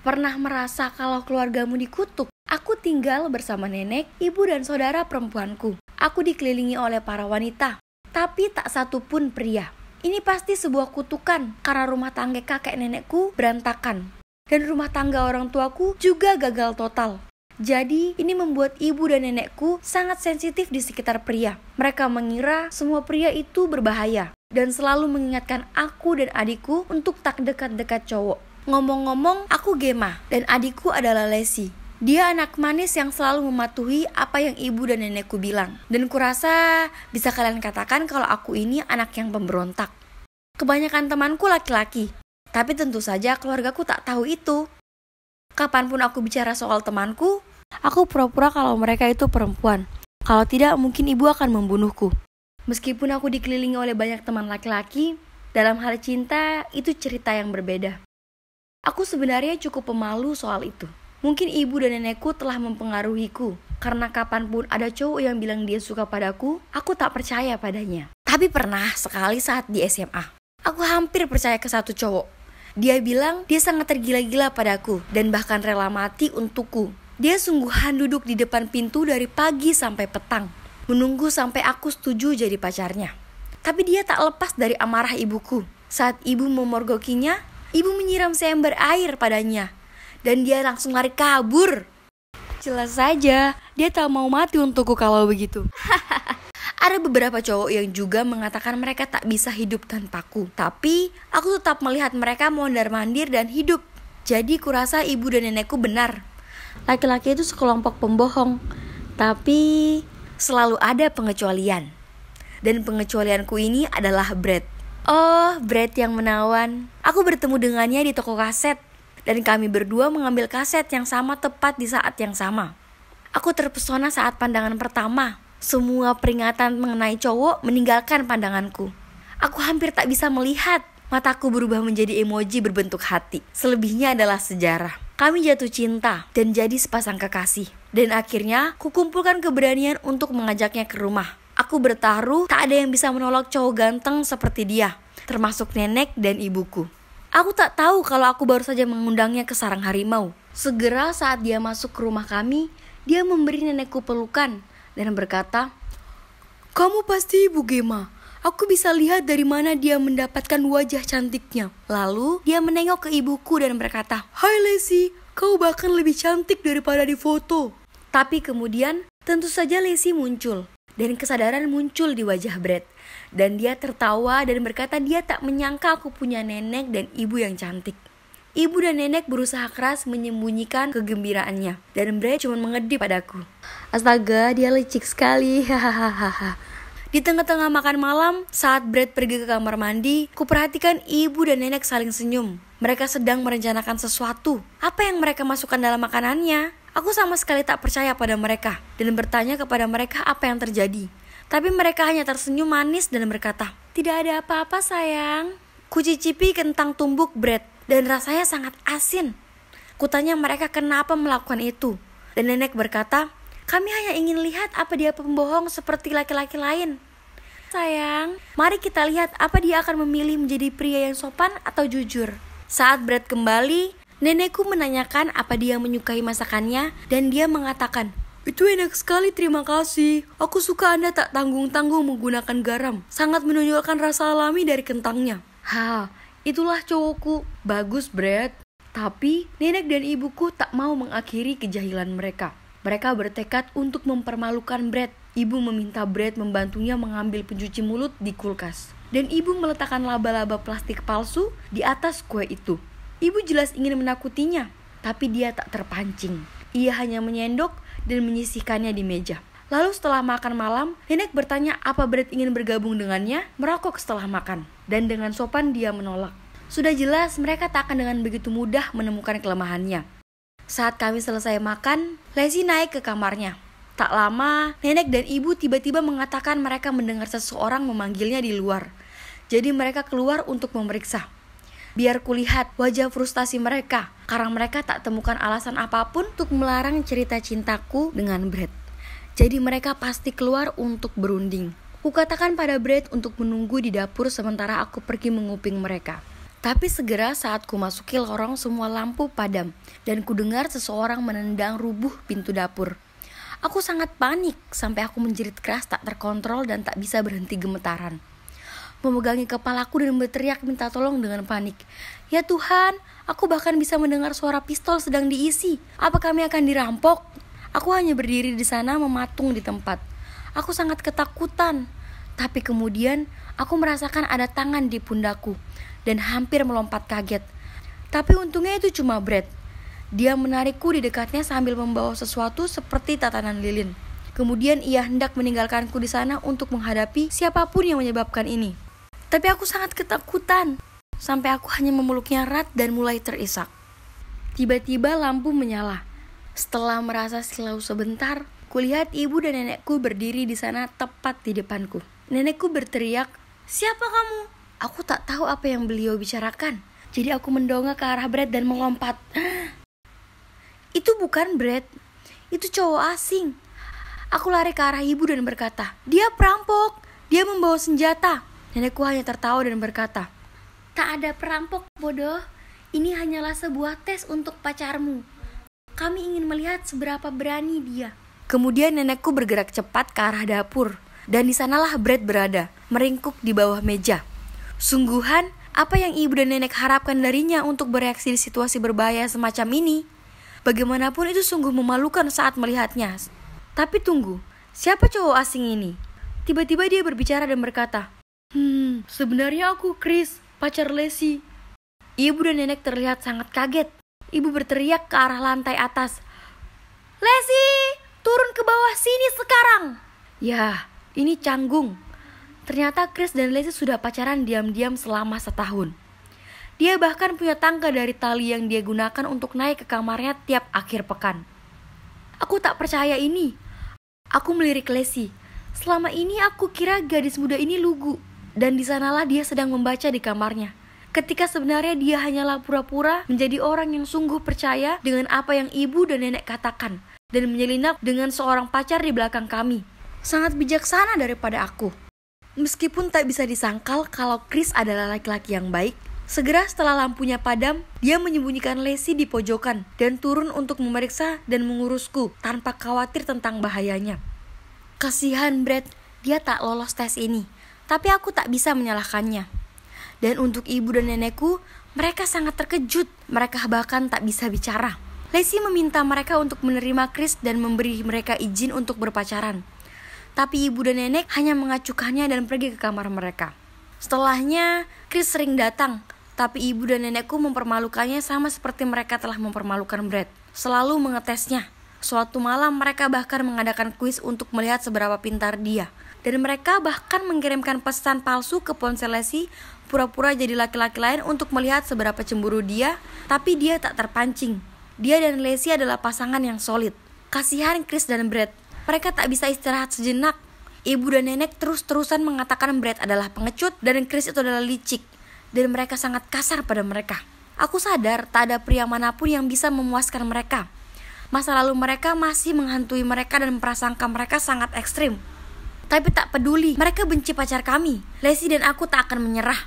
Pernah merasa kalau keluargamu dikutuk? Aku tinggal bersama nenek, ibu, dan saudara perempuanku. Aku dikelilingi oleh para wanita, tapi tak satu pun pria. Ini pasti sebuah kutukan karena rumah tangga kakek nenekku berantakan. Dan rumah tangga orang tuaku juga gagal total. Jadi, ini membuat ibu dan nenekku sangat sensitif di sekitar pria. Mereka mengira semua pria itu berbahaya dan selalu mengingatkan aku dan adikku untuk tak dekat-dekat cowok. Ngomong-ngomong, aku Gema dan adikku adalah Lesi. Dia anak manis yang selalu mematuhi apa yang ibu dan nenekku bilang. Dan kurasa bisa kalian katakan kalau aku ini anak yang pemberontak. Kebanyakan temanku laki-laki, tapi tentu saja keluargaku tak tahu itu. Kapanpun aku bicara soal temanku, aku pura-pura kalau mereka itu perempuan. Kalau tidak, mungkin ibu akan membunuhku. Meskipun aku dikelilingi oleh banyak teman laki-laki, dalam hal cinta itu cerita yang berbeda. Aku sebenarnya cukup pemalu soal itu. Mungkin ibu dan nenekku telah mempengaruhiku, karena kapanpun ada cowok yang bilang dia suka padaku, aku tak percaya padanya. Tapi pernah sekali saat di SMA, aku hampir percaya ke satu cowok. Dia bilang dia sangat tergila-gila padaku dan bahkan rela mati untukku. Dia sungguhan duduk di depan pintu dari pagi sampai petang, menunggu sampai aku setuju jadi pacarnya. Tapi dia tak lepas dari amarah ibuku. Saat ibu memorgokinya, Ibu menyiram seember air padanya, dan dia langsung lari kabur. Jelas saja, dia tak mau mati untukku kalau begitu. Ada beberapa cowok yang juga mengatakan mereka tak bisa hidup tanpaku. Tapi, aku tetap melihat mereka mondar-mandir dan hidup. Jadi kurasa ibu dan nenekku benar. Laki-laki itu sekelompok pembohong. Tapi, selalu ada pengecualian. Dan pengecualianku ini adalah Brad. Oh, Brad yang menawan. Aku bertemu dengannya di toko kaset. Dan kami berdua mengambil kaset yang sama tepat di saat yang sama. Aku terpesona saat pandangan pertama. Semua peringatan mengenai cowok meninggalkan pandanganku. Aku hampir tak bisa melihat. Mataku berubah menjadi emoji berbentuk hati. Selebihnya adalah sejarah. Kami jatuh cinta dan jadi sepasang kekasih. Dan akhirnya, kukumpulkan keberanian untuk mengajaknya ke rumah. Aku bertaruh tak ada yang bisa menolak cowok ganteng seperti dia, termasuk nenek dan ibuku. Aku tak tahu kalau aku baru saja mengundangnya ke sarang harimau. Segera saat dia masuk ke rumah kami, dia memberi nenekku pelukan dan berkata, "Kamu pasti Ibu Gema. Aku bisa lihat dari mana dia mendapatkan wajah cantiknya." Lalu dia menengok ke ibuku dan berkata, "Hai Lesi, kau bahkan lebih cantik daripada di foto." Tapi kemudian, tentu saja Lesi muncul dan kesadaran muncul di wajah Brad. Dan dia tertawa dan berkata dia tak menyangka aku punya nenek dan ibu yang cantik. Ibu dan nenek berusaha keras menyembunyikan kegembiraannya dan Brad cuma mengedip padaku. Astaga, dia licik sekali. Hahaha. Di tengah-tengah makan malam, saat Brad pergi ke kamar mandi, kuperhatikan ibu dan nenek saling senyum. Mereka sedang merencanakan sesuatu. Apa yang mereka masukkan dalam makanannya? Aku sama sekali tak percaya pada mereka dan bertanya kepada mereka apa yang terjadi. Tapi mereka hanya tersenyum manis dan berkata, "Tidak ada apa-apa, sayang." Kucicipi kentang tumbuk bread dan rasanya sangat asin. Kutanya mereka kenapa melakukan itu. Dan nenek berkata, "Kami hanya ingin lihat apa dia pembohong seperti laki-laki lain." Sayang, mari kita lihat apa dia akan memilih menjadi pria yang sopan atau jujur. Saat Brad kembali, Nenekku menanyakan apa dia menyukai masakannya dan dia mengatakan, itu enak sekali, terima kasih. Aku suka Anda tak tanggung-tanggung menggunakan garam. Sangat menunjukkan rasa alami dari kentangnya. Ha, itulah cowokku. Bagus, Brad. Tapi, nenek dan ibuku tak mau mengakhiri kejahilan mereka. Mereka bertekad untuk mempermalukan Brad. Ibu meminta Brad membantunya mengambil pencuci mulut di kulkas. Dan ibu meletakkan laba-laba plastik palsu di atas kue itu. Ibu jelas ingin menakutinya, tapi dia tak terpancing. Ia hanya menyendok dan menyisihkannya di meja. Lalu setelah makan malam, nenek bertanya apa Brad ingin bergabung dengannya, merokok setelah makan. Dan dengan sopan dia menolak. Sudah jelas mereka tak akan dengan begitu mudah menemukan kelemahannya. Saat kami selesai makan, Leslie naik ke kamarnya. Tak lama, nenek dan ibu tiba-tiba mengatakan mereka mendengar seseorang memanggilnya di luar. Jadi mereka keluar untuk memeriksa. Biar kulihat wajah frustasi mereka, karena mereka tak temukan alasan apapun untuk melarang cerita cintaku dengan Brad. Jadi mereka pasti keluar untuk berunding. Kukatakan pada Brad untuk menunggu di dapur sementara aku pergi menguping mereka. Tapi segera saat ku masuki lorong semua lampu padam dan ku dengar seseorang menendang rubuh pintu dapur. Aku sangat panik sampai aku menjerit keras tak terkontrol dan tak bisa berhenti gemetaran memegangi kepalaku dan berteriak minta tolong dengan panik. Ya Tuhan, aku bahkan bisa mendengar suara pistol sedang diisi. Apa kami akan dirampok? Aku hanya berdiri di sana mematung di tempat. Aku sangat ketakutan. Tapi kemudian aku merasakan ada tangan di pundaku dan hampir melompat kaget. Tapi untungnya itu cuma Brad. Dia menarikku di dekatnya sambil membawa sesuatu seperti tatanan lilin. Kemudian ia hendak meninggalkanku di sana untuk menghadapi siapapun yang menyebabkan ini. Tapi aku sangat ketakutan, sampai aku hanya memeluknya erat dan mulai terisak. Tiba-tiba lampu menyala. Setelah merasa silau sebentar, kulihat ibu dan nenekku berdiri di sana tepat di depanku. Nenekku berteriak, Siapa kamu? Aku tak tahu apa yang beliau bicarakan. Jadi aku mendongak ke arah Brad dan melompat. Itu bukan Brad. Itu cowok asing. Aku lari ke arah ibu dan berkata, Dia perampok. Dia membawa senjata. Nenekku hanya tertawa dan berkata, Tak ada perampok, bodoh. Ini hanyalah sebuah tes untuk pacarmu. Kami ingin melihat seberapa berani dia. Kemudian nenekku bergerak cepat ke arah dapur. Dan di sanalah Brad berada, meringkuk di bawah meja. Sungguhan, apa yang ibu dan nenek harapkan darinya untuk bereaksi di situasi berbahaya semacam ini? Bagaimanapun itu sungguh memalukan saat melihatnya. Tapi tunggu, siapa cowok asing ini? Tiba-tiba dia berbicara dan berkata, sebenarnya aku Chris, pacar Lesi. Ibu dan nenek terlihat sangat kaget. Ibu berteriak ke arah lantai atas. Lesi, turun ke bawah sini sekarang. Ya, ini canggung. Ternyata Chris dan Lesi sudah pacaran diam-diam selama setahun. Dia bahkan punya tangga dari tali yang dia gunakan untuk naik ke kamarnya tiap akhir pekan. Aku tak percaya ini. Aku melirik Lesi. Selama ini aku kira gadis muda ini lugu. Dan di sanalah dia sedang membaca di kamarnya. Ketika sebenarnya dia hanyalah pura-pura menjadi orang yang sungguh percaya dengan apa yang ibu dan nenek katakan dan menyelinap dengan seorang pacar di belakang kami. Sangat bijaksana daripada aku. Meskipun tak bisa disangkal kalau Chris adalah laki-laki yang baik, Segera setelah lampunya padam, dia menyembunyikan Lesi di pojokan dan turun untuk memeriksa dan mengurusku tanpa khawatir tentang bahayanya. Kasihan Brad, dia tak lolos tes ini tapi aku tak bisa menyalahkannya. Dan untuk ibu dan nenekku, mereka sangat terkejut. Mereka bahkan tak bisa bicara. Lacey meminta mereka untuk menerima Chris dan memberi mereka izin untuk berpacaran. Tapi ibu dan nenek hanya mengacuhkannya dan pergi ke kamar mereka. Setelahnya, Chris sering datang, tapi ibu dan nenekku mempermalukannya sama seperti mereka telah mempermalukan Brad. Selalu mengetesnya. Suatu malam mereka bahkan mengadakan kuis untuk melihat seberapa pintar dia. Dan mereka bahkan mengirimkan pesan palsu ke ponsel Lesi pura-pura jadi laki-laki lain untuk melihat seberapa cemburu dia, tapi dia tak terpancing. Dia dan Lesi adalah pasangan yang solid. Kasihan Chris dan Brad. Mereka tak bisa istirahat sejenak. Ibu dan nenek terus-terusan mengatakan Brad adalah pengecut dan Chris itu adalah licik. Dan mereka sangat kasar pada mereka. Aku sadar tak ada pria manapun yang bisa memuaskan mereka. Masa lalu mereka masih menghantui mereka dan prasangka mereka sangat ekstrim. Tapi tak peduli, mereka benci pacar kami. Lesi dan aku tak akan menyerah.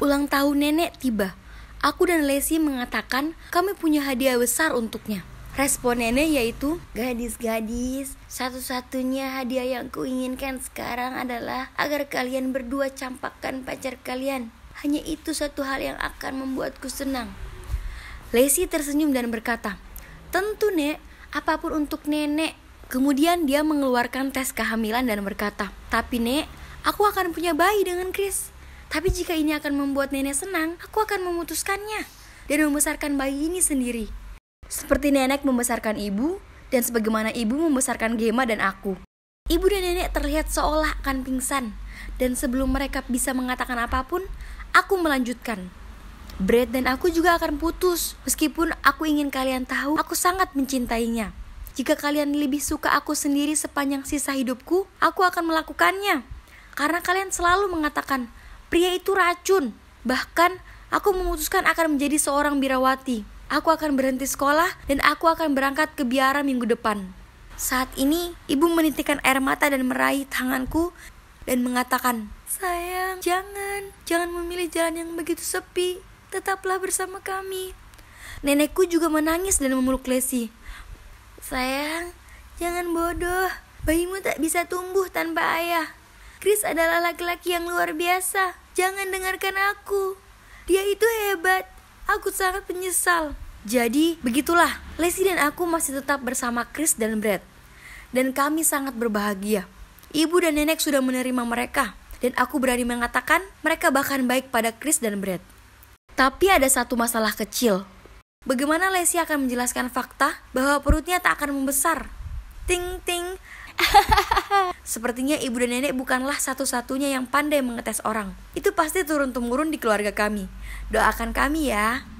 Ulang tahun nenek tiba. Aku dan Lesi mengatakan kami punya hadiah besar untuknya. Respon nenek yaitu, Gadis-gadis, satu-satunya hadiah yang kuinginkan sekarang adalah agar kalian berdua campakkan pacar kalian. Hanya itu satu hal yang akan membuatku senang. Lacey tersenyum dan berkata, Tentu, Nek, apapun untuk nenek. Kemudian dia mengeluarkan tes kehamilan dan berkata, Tapi Nek, aku akan punya bayi dengan Chris. Tapi jika ini akan membuat nenek senang, aku akan memutuskannya dan membesarkan bayi ini sendiri. Seperti nenek membesarkan ibu, dan sebagaimana ibu membesarkan Gema dan aku. Ibu dan nenek terlihat seolah akan pingsan, dan sebelum mereka bisa mengatakan apapun, aku melanjutkan. Brad dan aku juga akan putus, meskipun aku ingin kalian tahu aku sangat mencintainya. Jika kalian lebih suka aku sendiri sepanjang sisa hidupku, aku akan melakukannya. Karena kalian selalu mengatakan, pria itu racun. Bahkan, aku memutuskan akan menjadi seorang birawati. Aku akan berhenti sekolah dan aku akan berangkat ke biara minggu depan. Saat ini, ibu menitikkan air mata dan meraih tanganku dan mengatakan, Sayang, jangan, jangan memilih jalan yang begitu sepi. Tetaplah bersama kami. Nenekku juga menangis dan memeluk Lesi. Sayang, jangan bodoh. Bayimu tak bisa tumbuh tanpa ayah. Chris adalah laki-laki yang luar biasa. Jangan dengarkan aku. Dia itu hebat. Aku sangat menyesal. Jadi, begitulah. Leslie dan aku masih tetap bersama Chris dan Brad. Dan kami sangat berbahagia. Ibu dan nenek sudah menerima mereka. Dan aku berani mengatakan mereka bahkan baik pada Chris dan Brad. Tapi ada satu masalah kecil Bagaimana Lesi akan menjelaskan fakta bahwa perutnya tak akan membesar? Ting ting. Sepertinya ibu dan nenek bukanlah satu-satunya yang pandai mengetes orang. Itu pasti turun-temurun di keluarga kami. Doakan kami ya.